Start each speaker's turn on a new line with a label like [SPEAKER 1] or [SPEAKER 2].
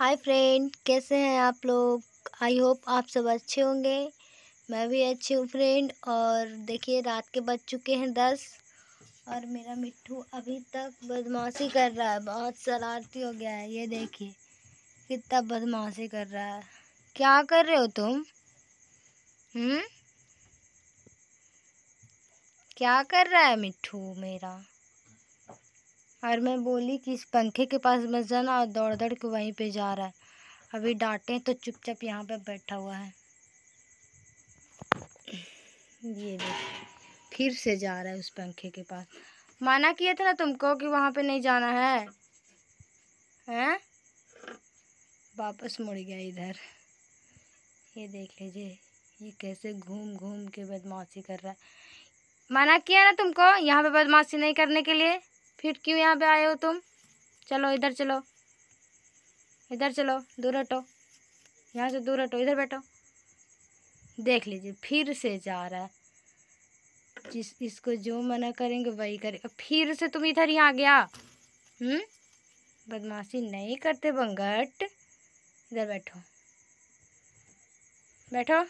[SPEAKER 1] hi friend कैसे हैं आप लोग आई होप आप सब अच्छे होंगे मैं भी अच्छी हूँ फ्रेंड और देखिए रात के बज चुके हैं दस और मेरा मिट्टू अभी तक बदमाशी कर रहा है बहुत शरारती हो गया है ये देखिए कितना बदमाशी कर रहा है क्या कर रहे हो तुम हम्म क्या कर रहा है मिट्टू मेरा और मैं बोली कि इस पंखे के पास मत जाना और दौड़ दौड़ के वहीं पे जा रहा है अभी डांटे तो चुपचाप यहाँ पे बैठा हुआ है ये देख फिर से जा रहा है उस पंखे के पास माना किया था ना तुमको कि वहाँ पे नहीं जाना है हैं वापस मुड़ गया इधर ये देख लीजिए ये कैसे घूम घूम के बदमाशी कर रहा है माना किया ना तुमको यहाँ पे बदमाशी नहीं करने के लिए फिर क्यों यहाँ पे आए हो तुम चलो इधर चलो इधर चलो दूर हटो यहाँ से दूर हटो इधर बैठो देख लीजिए फिर से जा रहा है जिस इसको जो मना करेंगे वही करेगा फिर से तुम इधर ही आ गया हम्म बदमाशी नहीं करते बंगट इधर बैठो बैठो